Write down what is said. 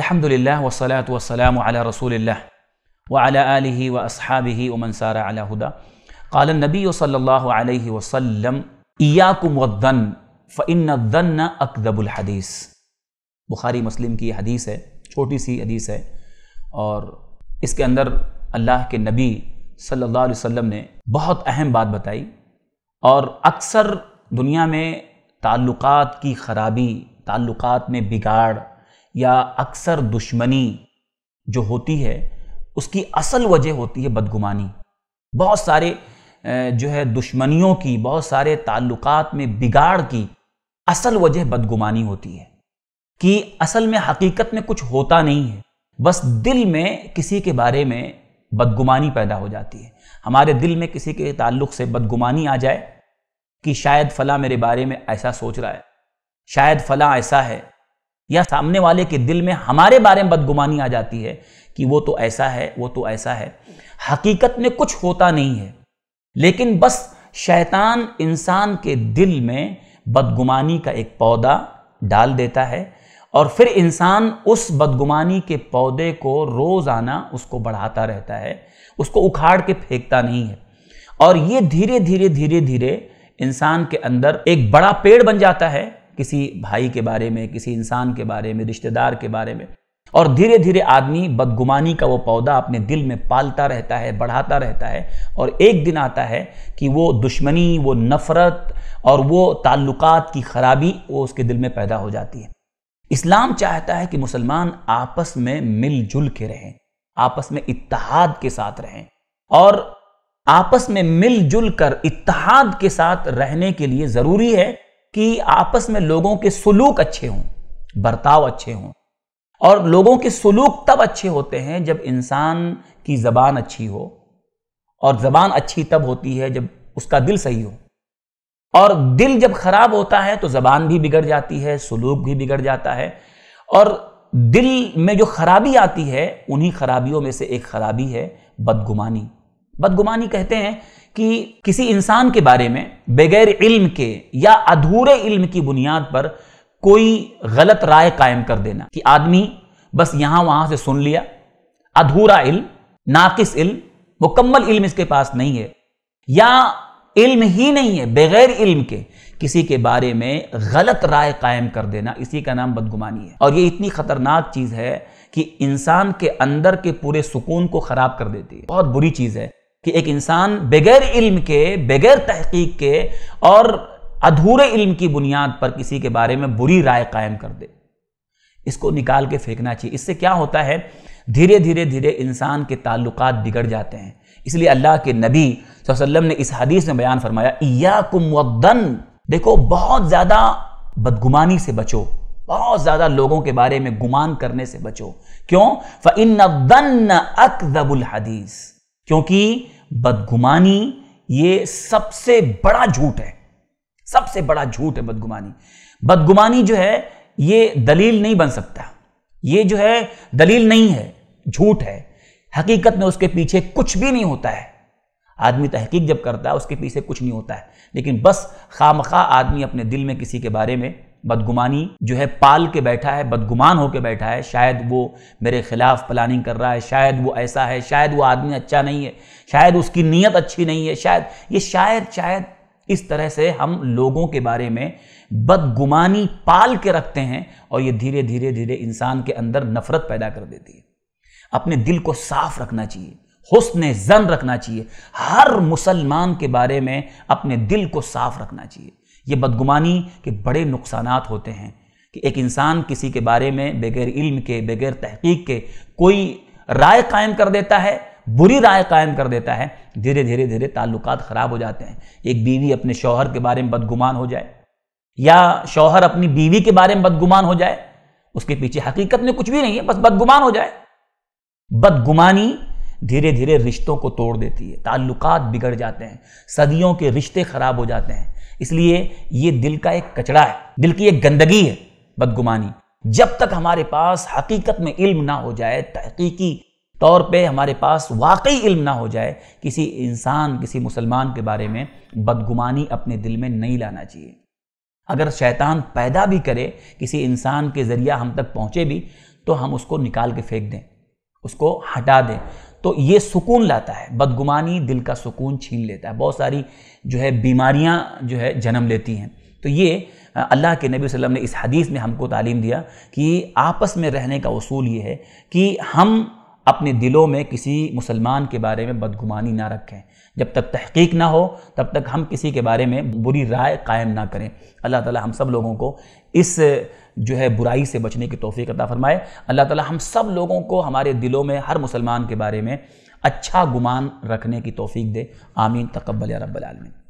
अल्हम्दुलिल्लाह वसलात वसलाम अला रसूलिल्लाह व अला आलिहि व अस्हाबिहि व मनसारा अला हुदा قال النبي صلى الله عليه وسلم إياكم والظن فإن الظن أكذب الحديث बुखारी मुस्लिम की हदीस है छोटी सी हदीस है और इसके अंदर अल्लाह के नबी सल्लल्लाहु अलैहि वसल्लम ने बहुत अहम बात बताई और अक्सर दुनिया में ताल्लुकात की खराबी ताल्लुकात में बिगाड़ या अक्सर दुश्मनी जो होती है उसकी असल वजह होती है बदगुमानी बहुत सारे जो है दुश्मनियों की बहुत सारे ताल्लुकात में बिगाड़ की असल वजह बदगुमानी होती है कि असल में हकीकत में कुछ होता नहीं है बस दिल में किसी के बारे में बदगुमानी पैदा हो जाती है हमारे दिल में किसी के ताल्लुक से बदगुमानी आ जाए कि शायद फ़ला मेरे बारे में ऐसा सोच रहा है शायद फ़ला ऐसा है या सामने वाले के दिल में हमारे बारे में बदगुमानी आ जाती है कि वो तो ऐसा है वो तो ऐसा है हकीकत में कुछ होता नहीं है लेकिन बस शैतान इंसान के दिल में बदगुमानी का एक पौधा डाल देता है और फिर इंसान उस बदगुमानी के पौधे को रोज़ाना उसको बढ़ाता रहता है उसको उखाड़ के फेंकता नहीं है और ये धीरे धीरे धीरे धीरे इंसान के अंदर एक बड़ा पेड़ बन जाता है किसी भाई के बारे में किसी इंसान के बारे में रिश्तेदार के बारे में और धीरे धीरे आदमी बदगुमानी का वो पौधा अपने दिल में पालता रहता है बढ़ाता रहता है और एक दिन आता है कि वो दुश्मनी वो नफ़रत और वो ताल्लुकात की खराबी वो उसके दिल में पैदा हो जाती है इस्लाम चाहता है कि मुसलमान आपस में मिलजुल के रहें आपस में इतहाद के साथ रहें और आपस में मिलजुल कर इतिहाद के साथ रहने के लिए ज़रूरी है कि आपस में लोगों के सुलूक अच्छे हों बर्ताव अच्छे हों और लोगों के सुलूक तब अच्छे होते हैं जब इंसान की ज़बान अच्छी हो और ज़बान अच्छी तब होती है जब उसका दिल सही हो और दिल जब खराब होता है तो ज़बान भी बिगड़ जाती है सुलूक भी बिगड़ जाता है और दिल में जो खराबी आती है उन्हीं खराबियों में से एक खराबी है बदगुमानी बदगुमानी कहते हैं कि किसी इंसान के बारे में बगैर इल्म के या अधूरे इल्म की बुनियाद पर कोई गलत राय कायम कर देना कि आदमी बस यहां वहां से सुन लिया अधूरा इल्म नाकिस इल्म मुकम्मल इल्म इसके पास नहीं है या इल्म ही नहीं है बगैर इल्म के किसी के बारे में गलत राय कायम कर देना इसी का नाम बदगुमानी है और ये इतनी खतरनाक चीज़ है कि इंसान के अंदर के पूरे सुकून को ख़राब कर देती है बहुत बुरी चीज़ है कि एक इंसान बगैर इल्म के बगैर तहकीक के और अधूरे इल्म की बुनियाद पर किसी के बारे में बुरी राय कायम कर दे इसको निकाल के फेंकना चाहिए इससे क्या होता है धीरे धीरे धीरे इंसान के ताल्लुक बिगड़ जाते हैं इसलिए अल्लाह के नबी वसल्लम ने इस हदीस में बयान फरमाया या कुमदन देखो बहुत ज़्यादा बदगुमानी से बचो बहुत ज़्यादा लोगों के बारे में गुमान करने से बचो क्यों फ़न अकदबुल हदीस क्योंकि बदगुमानी ये सबसे बड़ा झूठ है सबसे बड़ा झूठ है बदगुमानी बदगुमानी जो है ये दलील नहीं बन सकता ये जो है दलील नहीं है झूठ है हकीकत में उसके पीछे कुछ भी नहीं होता है आदमी तहकीक जब करता है उसके पीछे कुछ नहीं होता है लेकिन बस खामखा आदमी अपने दिल में किसी के बारे में बदगुमानी जो है पाल के बैठा है बदगुमान होकर बैठा है शायद वो मेरे खिलाफ प्लानिंग कर रहा है शायद वो ऐसा है शायद वो आदमी अच्छा नहीं है शायद उसकी नीयत अच्छी नहीं है शायद ये शायद शायद इस तरह से हम लोगों के बारे में बदगुमानी पाल के रखते हैं और ये धीरे धीरे धीरे इंसान के अंदर नफरत पैदा कर देती है अपने दिल को साफ रखना चाहिए हुस्न जन रखना चाहिए हर मुसलमान के बारे में अपने दिल को साफ रखना चाहिए ये बदगुमानी के बड़े नुकसान होते हैं कि एक इंसान किसी के बारे में बगैर इल्म के बगैर तहकीक के कोई राय कायम कर देता है बुरी राय कायम कर देता है धीरे धीरे धीरे ताल्लुक ख़राब हो जाते हैं एक बीवी अपने शौहर के बारे में बदगुमान हो जाए या शौहर अपनी बीवी के बारे में बदगुमान हो जाए उसके पीछे हकीकत में कुछ भी नहीं है बस बदगुमान हो जाए बदगुमानी धीरे धीरे रिश्तों को तोड़ देती है ताल्लुक बिगड़ जाते हैं सदियों के रिश्ते खराब हो जाते हैं इसलिए ये दिल का एक कचड़ा है दिल की एक गंदगी है बदगुमानी जब तक हमारे पास हकीकत में इल्म ना हो जाए तहकीकी तौर पे हमारे पास वाकई इल्म ना हो जाए किसी इंसान किसी मुसलमान के बारे में बदगुमानी अपने दिल में नहीं लाना चाहिए अगर शैतान पैदा भी करे किसी इंसान के ज़रिया हम तक पहुँचे भी तो हम उसको निकाल के फेंक दें उसको हटा दें तो ये सुकून लाता है बदगुमानी दिल का सुकून छीन लेता है बहुत सारी जो है बीमारियाँ जो है जन्म लेती हैं तो ये अल्लाह के नबी वसल्लम ने इस हदीस में हमको तालीम दिया कि आपस में रहने का उसूल ये है कि हम अपने दिलों में किसी मुसलमान के बारे में बदगुमानी ना रखें जब तक तहकीक ना हो तब तक हम किसी के बारे में बुरी राय कायम ना करें अल्लाह ताला हम सब लोगों को इस जो है बुराई से बचने की तोफ़ी अदा फरमाए अल्लाह ताला हम सब लोगों को हमारे दिलों में हर मुसलमान के बारे में अच्छा गुमान रखने की तोफ़ी दे आमीन तकबल रब्बल आलमीन